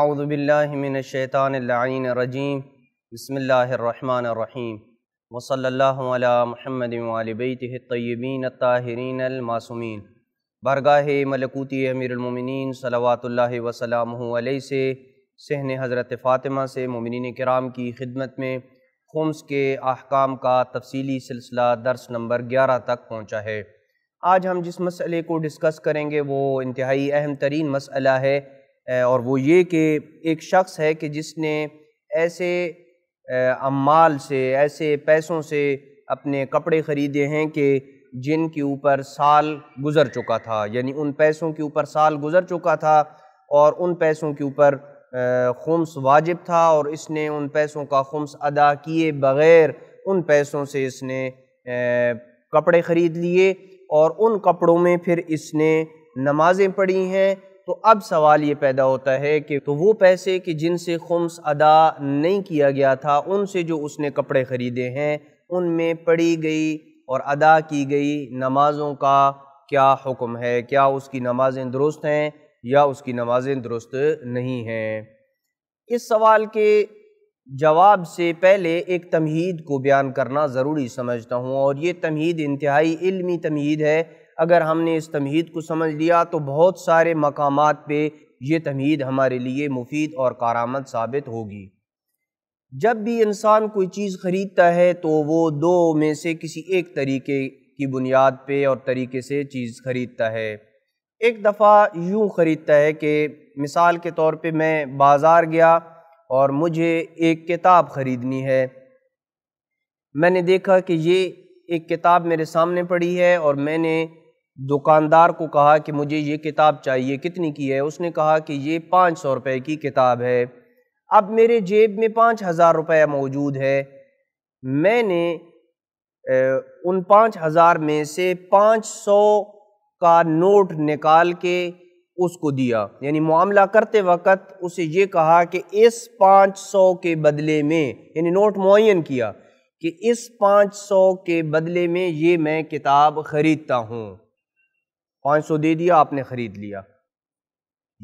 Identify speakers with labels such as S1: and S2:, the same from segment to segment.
S1: आउज़बिल्लिमिनशैतानरजीम बसमीम वसल महमद वालबैत तय्यबीन ताहरीन अलमासूमिन बरगाह मलकूती अमीरमिन सलावातल वसलम से सहन हज़रत फ़ातिमा से ममिन कराम की खिदमत में खम्स के अहकाम का तफसीली सिलसिला दर्स नंबर ग्यारह तक पहुँचा है आज हम जिस मसले को डिस्कस करेंगे वो इंतहाई अहम तरीन मसला है और वो ये कि एक शख्स है कि जिसने ऐसे अमाल से ऐसे पैसों से अपने कपड़े ख़रीदे हैं कि जिन के ऊपर साल गुज़र चुका था यानी उन पैसों के ऊपर साल गुज़र चुका था और उन पैसों के ऊपर खम्स वाजिब था और इसने उन पैसों का खुम्स अदा किए बग़ैर उन पैसों से इसने कपड़े ख़रीद लिए और उन कपड़ों में फिर इसने नमाज़ें पढ़ी हैं तो अब सवाल ये पैदा होता है कि तो वो पैसे कि जिनसे ख़ुम्स अदा नहीं किया गया था उनसे जो उसने कपड़े ख़रीदे हैं उनमें पढ़ी गई और अदा की गई नमाज़ों का क्या हुक्म है क्या उसकी नमाज़ें दुरुस्त हैं या उसकी नमाज़ें दुरुस्त नहीं हैं इस सवाल के जवाब से पहले एक तमहीद को बयान करना ज़रूरी समझता हूँ और ये तमहीद इंतहाई इल्मी तमहीद है अगर हमने इस तमहीद को समझ लिया तो बहुत सारे मकाम पर यह तमहीद हमारे लिए मुफीद और कारामद साबित होगी जब भी इंसान कोई चीज़ ख़रीदता है तो वो दो में से किसी एक तरीके की बुनियाद पर और तरीके से चीज़ ख़रीदता है एक दफ़ा यूँ ख़रीदता है कि मिसाल के तौर पर मैं बाज़ार गया और मुझे एक किताब ख़रीदनी है मैंने देखा कि ये एक किताब मेरे सामने पड़ी है और मैंने दुकानदार को कहा कि मुझे ये किताब चाहिए कितनी की है उसने कहा कि ये पाँच सौ रुपये की किताब है अब मेरे जेब में पाँच हज़ार रुपये मौजूद है मैंने उन पाँच हज़ार में से पाँच सौ का नोट निकाल के उसको दिया यानी मामला करते वक्त उसे ये कहा कि इस पाँच सौ के बदले में यानी नोट मुन किया कि इस पाँच सौ के बदले में ये मैं किताब ख़रीदता हूँ पाँच सौ दे दिया आपने ख़रीद लिया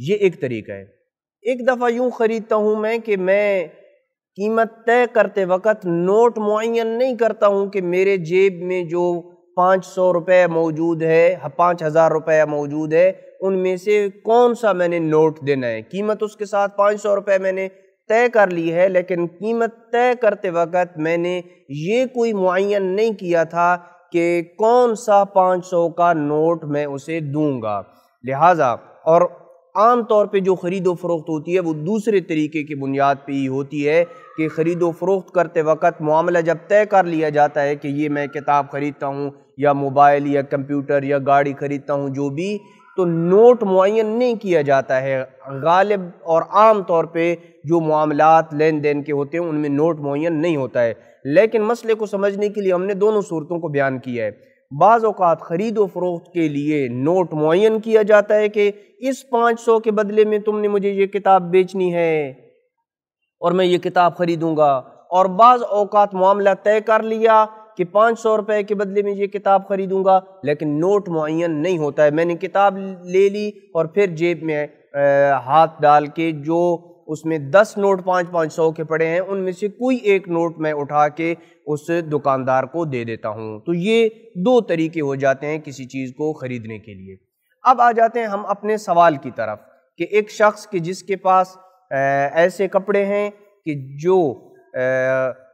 S1: ये एक तरीका है एक दफ़ा यूँ ख़रीदता हूँ मैं कि मैं कीमत तय करते वक्त नोट मुन नहीं करता हूँ कि मेरे जेब में जो पाँच सौ रुपये मौजूद है पाँच हज़ार रुपये मौजूद है उनमें से कौन सा मैंने नोट देना है कीमत उसके साथ पाँच सौ रुपये मैंने तय कर ली है लेकिन कीमत तय करते वक्त मैंने ये कोई मुन नहीं किया था कि कौन सा पाँच सौ का नोट मैं उसे दूंगा लिहाजा और आम तौर पे जो ख़रीदो फ़रोख्त होती है वो दूसरे तरीके की बुनियाद पे ही होती है कि ख़रीदो फ़रोख्त करते वक्त मामला जब तय कर लिया जाता है कि ये मैं किताब ख़रीदता हूँ या मोबाइल या कंप्यूटर या गाड़ी ख़रीदता हूँ जो भी तो नोट मुन नहीं किया जाता है गालिब और आम तौर पर जो मामला लेन देन के होते हैं उनमें नोट मुन नहीं होता है लेकिन मसले को समझने के लिए हमने दोनों सूरतों को बयान किया है बाज़ अवत फरोख्त के लिए नोट मुन किया जाता है कि इस पाँच सौ के बदले में तुमने मुझे ये किताब बेचनी है और मैं ये किताब ख़रीदूँगा और बाज़ अवत मामला तय कर लिया कि पाँच सौ रुपये के बदले में ये किताब ख़रीदूँगा लेकिन नोट मुन नहीं होता है मैंने किताब ले ली और फिर जेब में हाथ डाल के जो उसमें दस नोट पाँच पाँच सौ के पड़े हैं उनमें से कोई एक नोट मैं उठा के उस दुकानदार को दे देता हूँ तो ये दो तरीके हो जाते हैं किसी चीज़ को ख़रीदने के लिए अब आ जाते हैं हम अपने सवाल की तरफ कि एक शख्स के जिसके पास ऐसे कपड़े हैं कि जो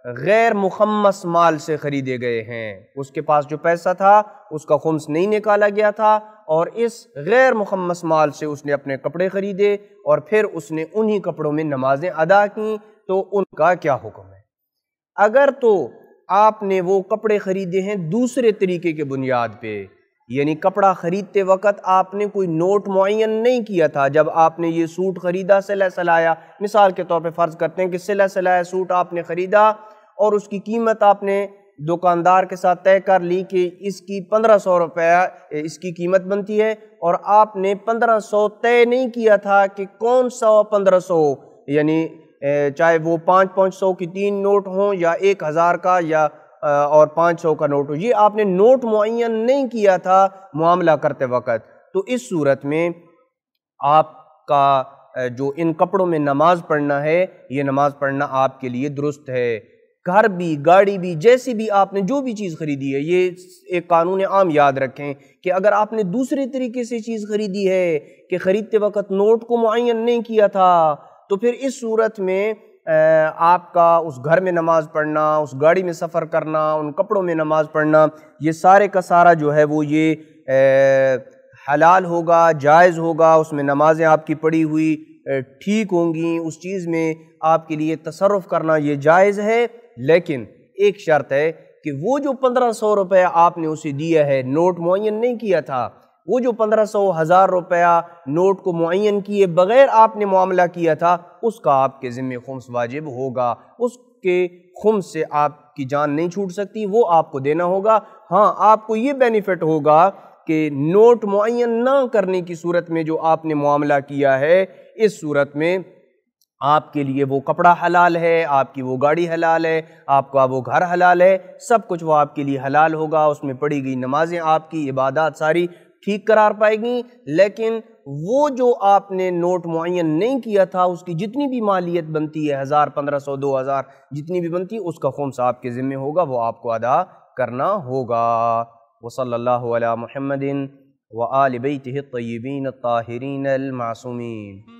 S1: गैर मुखम्मस माल से ख़रीदे गए हैं उसके पास जो पैसा था उसका खुम्स नहीं निकाला गया था और इस गैर मुखम्मस माल से उसने अपने कपड़े ख़रीदे और फिर उसने उन्हीं कपड़ों में नमाज़ें अदा की तो उनका क्या हुक्म है अगर तो आपने वो कपड़े ख़रीदे हैं दूसरे तरीके के बुनियाद पर यानी कपड़ा ख़रीदते वक्त आपने कोई नोट मुन नहीं किया था जब आपने ये सूट ख़रीदा सिला सलाया मिसाल के तौर पर फ़र्ज़ करते हैं कि सिला सलाया सूट आपने ख़रीदा और उसकी कीमत आपने दुकानदार के साथ तय कर ली कि इसकी पंद्रह सौ रुपया इसकी कीमत बनती है और आपने पंद्रह सौ तय नहीं किया था कि कौन सा पंद्रह सौ यानी चाहे वो पाँच पाँच सौ की तीन नोट हों या एक हज़ार का या और पाँच सौ का नोट हो ये आपने नोट मुन नहीं किया था मामला करते वक्त तो इस सूरत में आपका जो इन कपड़ों में नमाज पढ़ना है ये नमाज पढ़ना आपके लिए दुरुस्त है घर भी गाड़ी भी जैसी भी आपने जो भी चीज़ ख़रीदी है ये एक कानून आम याद रखें कि अगर आपने दूसरे तरीके से चीज़ ख़रीदी है कि ख़रीदते वक्त नोट को मुन नहीं किया था तो फिर इस सूरत में आपका उस घर में नमाज़ पढ़ना उस गाड़ी में सफ़र करना उन कपड़ों में नमाज़ पढ़ना ये सारे का सारा जो है वो ये हलाल होगा जायज़ होगा उसमें नमाज़ें आपकी पढ़ी हुई ठीक होंगी उस चीज़ में आपके लिए तसरफ़ करना ये जायज़ है लेकिन एक शर्त है कि वो जो पंद्रह सौ रुपये आपने उसे दिया है नोट मुन नहीं किया था वो जो पंद्रह सौ हज़ार रुपया नोट को मुन किए बग़ैर आपने मामला किया था उसका आपके ज़िम्मे खुम्स वाजिब होगा उसके खुम से आपकी जान नहीं छूट सकती वो आपको देना होगा हाँ आपको ये बेनिफिट होगा कि नोट मुन ना करने की सूरत में जो आपने मामला किया है इस सूरत में आपके लिए वो कपड़ा हलाल है आपकी वो गाड़ी हलाल है आपका वो घर हलाल है सब कुछ वो आपके लिए हलाल होगा उसमें पड़ी गई नमाज़ें आपकी इबादत सारी ठीक करार पाएगी लेकिन वो जो आपने नोट मुन नहीं किया था उसकी जितनी भी मालियत बनती है हज़ार पंद्रह सौ दो हज़ार जितनी भी बनती है उसका साहब आपके ज़िम्मे होगा वो आपको अदा करना होगा वसल्ला महमदिन व आलबी तयबीन ताहरीन मासूमी